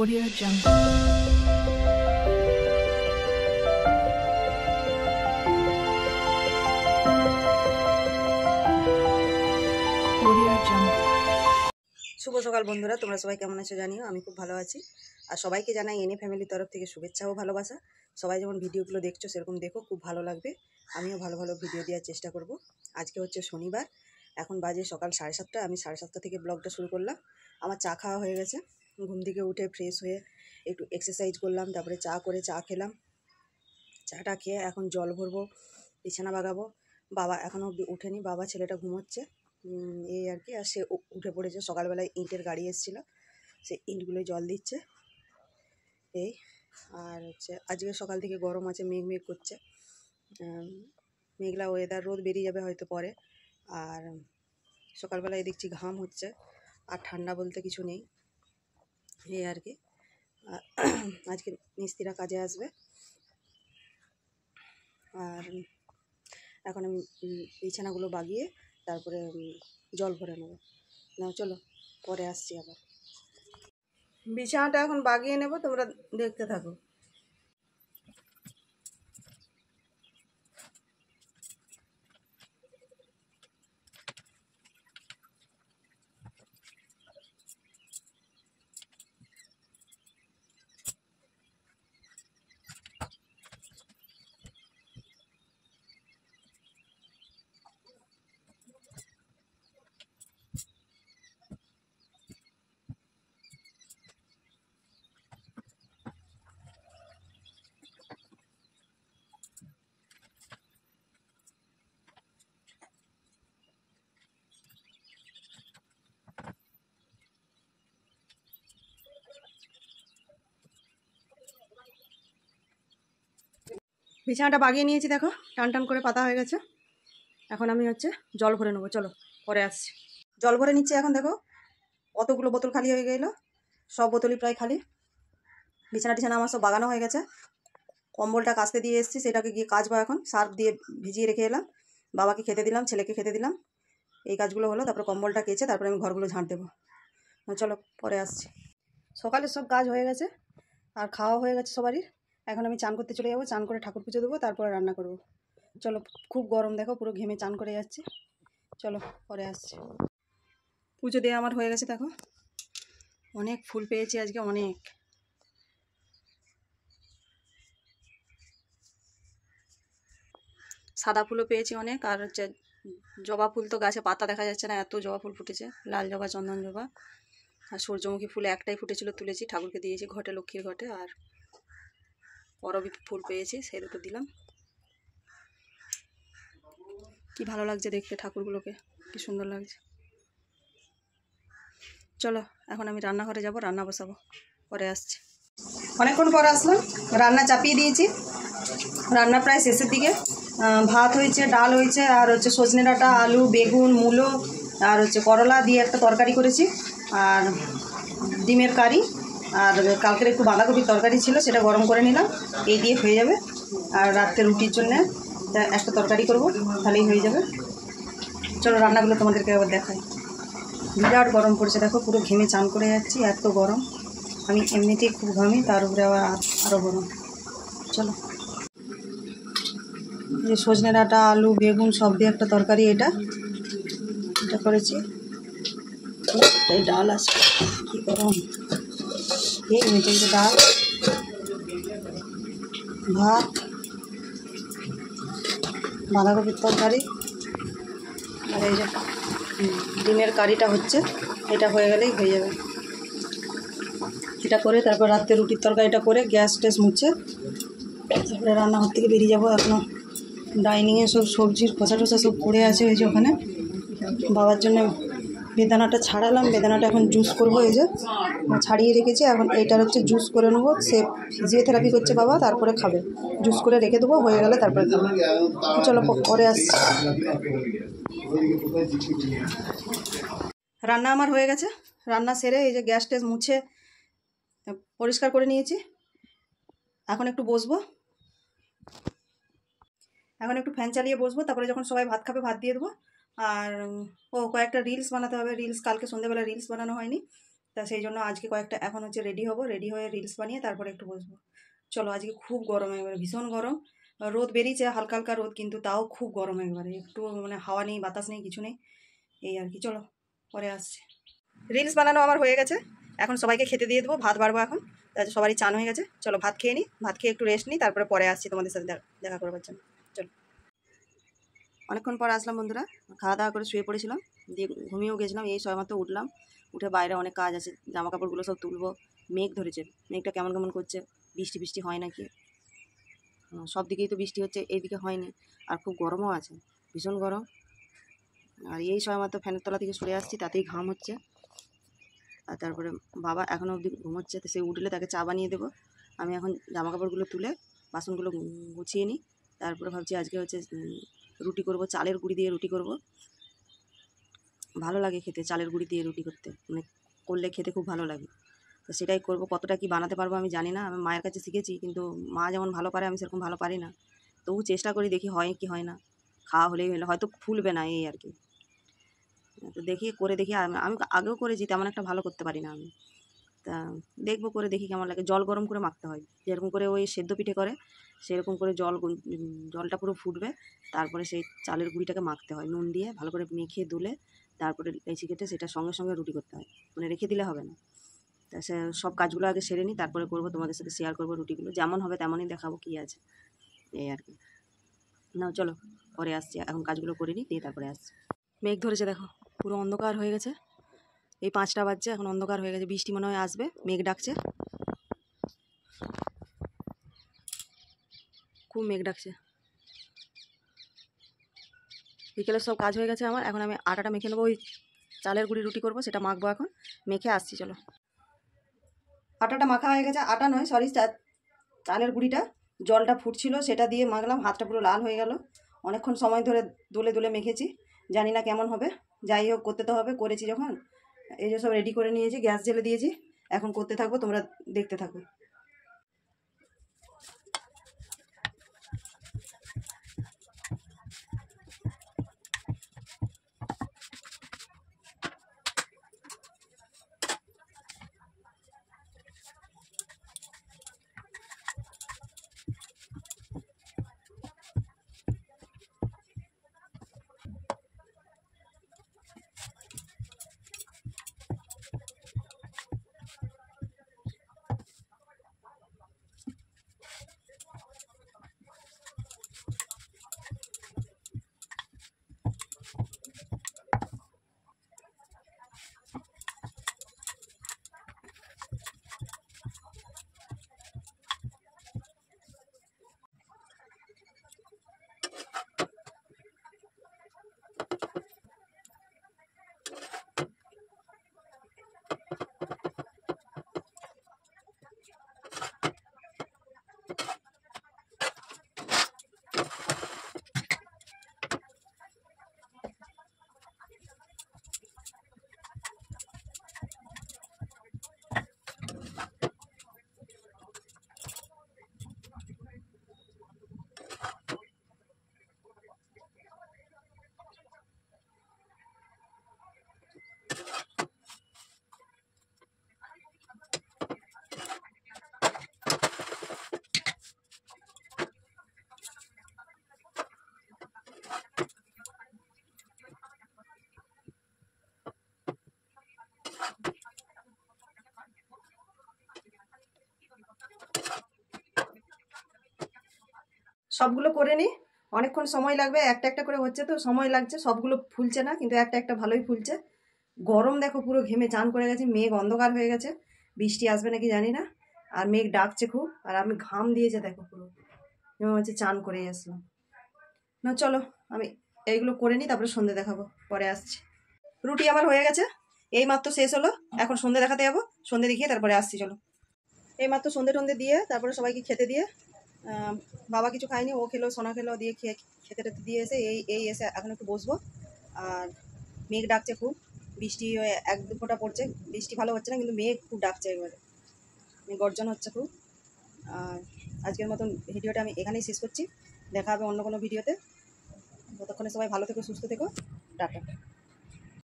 Audio Jungle. শুভ সকাল বন্ধুরা তোমরা সবাই কেমন আছো জানিও আমি খুব ভালো আছি আর সবাইকে জানাই এনে ফ্যামিলির তরফ থেকে শুভেচ্ছা ও ভালোবাসা সবাই যেমন ভিডিওগুলো দেখছো সেরকম দেখো খুব ভালো লাগবে আমিও ভালো ভালো ভিডিও দেওয়ার চেষ্টা করব আজকে হচ্ছে শনিবার এখন বাজে সকাল সাড়ে সাতটা আমি সাড়ে সাতটা থেকে ব্লগটা শুরু করলাম আমার চা খাওয়া হয়ে গেছে ঘুম থেকে উঠে ফ্রেশ হয়ে একটু এক্সারসাইজ করলাম তারপরে চা করে চা খেলাম চাটা খেয়ে এখন জল ভরবো বিছানা বাগাবো বাবা এখনও উঠেনি বাবা ছেলেটা ঘুমোচ্ছে এই আর কি আর সে উঠে পড়েছে সকালবেলায় ইঁটের গাড়ি এসেছিলো সেই ইঁটগুলো জল দিচ্ছে এই আর হচ্ছে আজকে সকাল থেকে গরম আছে মেঘ মেঘ করছে মেঘলা ওয়েদার রোদ বেরিয়ে যাবে হয়তো পরে আর সকালবেলায় দেখছি ঘাম হচ্ছে আর ঠান্ডা বলতে কিছু নেই এই আর কি আজকে মিস্ত্রিরা কাজে আসবে আর এখন আমি বিছানাগুলো বাগিয়ে তারপরে জল ভরে নেবো না চলো পরে আসছি আবার বিছানাটা এখন বাগিয়ে নেব তোমরা দেখতে থাকো বিছানাটা বাগিয়ে নিয়েছি দেখো টান টান করে পাতা হয়ে গেছে এখন আমি হচ্ছে জল ভরে নেবো চলো পরে আসছি জল ভরে নিচ্ছি এখন দেখো কতগুলো বোতল খালি হয়ে গেল সব বোতলই প্রায় খালি বিছানা টিছানা আমার সব বাগানো হয়ে গেছে কম্বলটা কাস্তে দিয়ে এসেছি সেটাকে গিয়ে কাচবো এখন সার্ফ দিয়ে ভিজিয়ে রেখে এলাম বাবাকে খেতে দিলাম ছেলেকে খেতে দিলাম এই কাজগুলো হলো তারপরে কম্বলটা কেচে তারপরে আমি ঘরগুলো ঝাঁট দেবো চলো পরে আসছি সকালে সব কাজ হয়ে গেছে আর খাওয়া হয়ে গেছে সবারই এখন আমি চান করতে চলে যাবো চান করে ঠাকুর পুজো দেবো তারপরে রান্না করব চলো খুব গরম দেখো পুরো ঘেমে চান করে যাচ্ছে চলো পরে আসছে পুজো দেওয়া আমার হয়ে গেছে দেখো অনেক ফুল পেয়েছি আজকে অনেক সাদা ফুলও পেয়েছি অনেক আর হচ্ছে জবা ফুল তো গাছে পাতা দেখা যাচ্ছে না এত জবা ফুল ফুটেছে লাল জবা চন্দন জবা আর সূর্যমুখী ফুল একটাই ফুটেছিল তুলেছি ঠাকুরকে দিয়েছি ঘটে লক্ষ্মীর ঘটে আর করবি ফুল পেয়েছি সেই দুটো দিলাম কি ভালো লাগছে দেখতে ঠাকুরগুলোকে কি সুন্দর লাগছে চলো এখন আমি রান্নাঘরে যাব রান্না বসাবো পরে আসছি অনেকক্ষণ পরে আসলাম রান্না চাপিয়ে দিয়েছি রান্না প্রায় শেষের দিকে ভাত হয়েছে ডাল হয়েছে আর হচ্ছে সজনে ডাঁটা আলু বেগুন মূলো আর হচ্ছে করলা দিয়ে একটা তরকারি করেছি আর ডিমের কারি আর কালকের একটু বাঁধাকপির তরকারি ছিল সেটা গরম করে নিলাম এই দিয়ে হয়ে যাবে আর রাত্রে রুটির জন্যে একটা তরকারি করব তাহলেই হয়ে যাবে চলো রান্নাগুলো তোমাদেরকে আবার দেখাই বিরাট গরম পড়েছে দেখো পুরো ঘেমে চান করে যাচ্ছি এত গরম আমি এমনিতেই খুব ঘামি তার উপরে আবার আরও গরম চলো যে সজনে ডাঁটা আলু বেগুন সব দিয়ে একটা তরকারি এটা এটা করেছি ডাল আছে কী গরম এই হয়ে ডাল ভাত বাঁধাকপির তরকারি আর এই যে ডিমের কারিটা হচ্ছে এটা হয়ে গেলেই হয়ে যাবে এটা করে তারপর রাত্রে রুটির তরকারিটা করে গ্যাস ট্যাস মুছে তারপরে রান্নাঘর থেকে বেরিয়ে যাবো এখনও ডাইনিংয়ে সব সবজির খোসা টোসা সব পড়ে আছে ওই যে ওখানে বাবার জন্য বেদানাটা ছাড়ালাম বেদানাটা এখন জুস করবো এই যে ছাড়িয়ে রেখেছি এখন এটার হচ্ছে জুস করে নেবো সে ফিজিওথেরাপি করছে বাবা তারপরে খাবে জুস করে রেখে দেবো হয়ে গেলে তারপরে খাবে চলো পরে আসছি রান্না আমার হয়ে গেছে রান্না সেরে এই যে গ্যাস ট্যাস মুছে পরিষ্কার করে নিয়েছি এখন একটু বসবো এখন একটু ফ্যান চালিয়ে বসবো তারপরে যখন সবাই ভাত খাবে ভাত দিয়ে দেবো আর ও কয়েকটা রিলস বানাতে হবে রিলস কালকে সন্ধ্যেবেলা রিলস বানানো হয়নি তা সেই জন্য আজকে কয়েকটা এখন হচ্ছে রেডি হব রেডি হয়ে রিলস বানিয়ে তারপরে একটু বসবো চলো আজকে খুব গরম একবারে ভীষণ গরম রোদ বেরিয়েছে হালকা হালকা রোদ কিন্তু তাও খুব গরম একবারে একটু মানে হাওয়া নেই বাতাস নেই কিছু নেই এই আর কি চলো পরে আসছে রিলস বানানো আমার হয়ে গেছে এখন সবাইকে খেতে দিয়ে দেবো ভাত বাড়বো এখন সবারই চান হয়ে গেছে চলো ভাত খেয়ে নিই ভাত খেয়ে একটু রেস্ট নিই তারপরে পরে আসছি তোমাদের সাথে দেখা করবার জন্য অনেকক্ষণ পর আসলাম বন্ধুরা খাওয়া দাওয়া করে শুয়ে পড়েছিলাম দিয়ে ঘুমিয়েও গেছিলাম এই সময় মতো উঠলাম উঠে বাইরে অনেক কাজ আছে জামা কাপড়গুলো সব তুলবো মেঘ ধরেছে মেঘটা কেমন কেমন করছে বৃষ্টি বৃষ্টি হয় নাকি হ্যাঁ, সব দিকেই তো বৃষ্টি হচ্ছে এইদিকে হয়নি আর খুব গরমও আছে ভীষণ গরম আর এই মতো ফ্যানের তলা থেকে সরে আসছি তাতেই ঘাম হচ্ছে আর তারপরে বাবা এখনও অবধি ঘুমোচ্ছে তো সে উঠলে তাকে চা বানিয়ে দেবো আমি এখন জামা কাপড়গুলো তুলে বাসনগুলো গুছিয়ে নিই তারপরে ভাবছি আজকে হচ্ছে রুটি করব চালের গুঁড়ি দিয়ে রুটি করব ভালো লাগে খেতে চালের গুঁড়ি দিয়ে রুটি করতে মানে করলে খেতে খুব ভালো লাগে তো সেটাই করব কতটা কি বানাতে পারবো আমি জানি না আমি মায়ের কাছে শিখেছি কিন্তু মা যেমন ভালো পারে আমি সেরকম ভালো পারি না তবু চেষ্টা করি দেখি হয় কি হয় না খাওয়া হলেই হলে হয়তো ফুলবে না এই আর কি তো দেখি করে দেখি আমি আগেও করেছি তেমন একটা ভালো করতে পারি না আমি তা দেখবো করে দেখি কেমন লাগে জল গরম করে মাখতে হয় যেরকম করে ওই সেদ্ধ পিঠে করে সেরকম করে জল জলটা পুরো ফুটবে তারপরে সেই চালের গুঁড়িটাকে মাখতে হয় নুন দিয়ে ভালো করে মেখে দুলে তারপরে লেচি কেটে সেটা সঙ্গে সঙ্গে রুটি করতে হয় মানে রেখে দিলে হবে না তা সে সব কাজগুলো আগে সেরে নিই তারপরে করবো তোমাদের সাথে শেয়ার করবো রুটিগুলো যেমন হবে তেমনই দেখাবো কী আছে এই আর কি না চলো পরে আসছি এখন কাজগুলো করে নিই দিয়ে তারপরে আসছি মেঘ ধরেছে দেখো পুরো অন্ধকার হয়ে গেছে এই পাঁচটা বাজছে এখন অন্ধকার হয়ে গেছে বৃষ্টি মনে হয় আসবে মেঘ ডাকছে খুব মেঘ ডাকছে বিকেলে সব কাজ হয়ে গেছে আমার এখন আমি আটাটা মেখে নেবো ওই চালের গুঁড়ি রুটি করব সেটা মাখবো এখন মেখে আসছি চলো আটাটা মাখা হয়ে গেছে আটা নয় সরি চালের গুঁড়িটা জলটা ফুটছিল সেটা দিয়ে মাখলাম হাতটা পুরো লাল হয়ে গেল অনেকক্ষণ সময় ধরে দুলে দুলে মেখেছি জানি না কেমন হবে যাই হোক করতে তো হবে করেছি যখন এই যে সব রেডি করে নিয়েছি গ্যাস জেলে দিয়েছি এখন করতে থাকবো তোমরা দেখতে থাকো Thank you. সবগুলো করে নিই অনেকক্ষণ সময় লাগবে একটা একটা করে হচ্ছে তো সময় লাগছে সবগুলো ফুলছে না কিন্তু একটা একটা ভালোই ফুলছে গরম দেখো পুরো ঘেমে চান করে গেছে মেঘ অন্ধকার হয়ে গেছে বৃষ্টি আসবে নাকি জানি না আর মেঘ ডাকছে খুব আর আমি ঘাম দিয়েছে দেখো পুরো যেমন হচ্ছে চান করে আসলাম না চলো আমি এইগুলো করে নিই তারপরে সন্ধে দেখাবো পরে আসছি রুটি আমার হয়ে গেছে এই মাত্র শেষ হলো এখন সন্ধে দেখাতে যাবো সন্ধে দেখিয়ে তারপরে আসছি চলো এই মাত্র সন্ধে টন্ধে দিয়ে তারপরে সবাইকে খেতে দিয়ে বাবা কিছু খায়নি ও খেলো সোনা খেলো দিয়ে খেয়ে খেতে টেতে দিয়ে এসে এই এই এসে এখন একটু বসবো আর মেঘ ডাকছে খুব বৃষ্টি এক দু ফোঁটা পড়ছে বৃষ্টি ভালো হচ্ছে না কিন্তু মেঘ খুব ডাকছে এবারে গর্জন হচ্ছে খুব আর আজকের মতন ভিডিওটা আমি এখানেই শেষ করছি দেখা হবে অন্য কোনো ভিডিওতে ততক্ষণে সবাই ভালো থেকো সুস্থ থেকো টাটা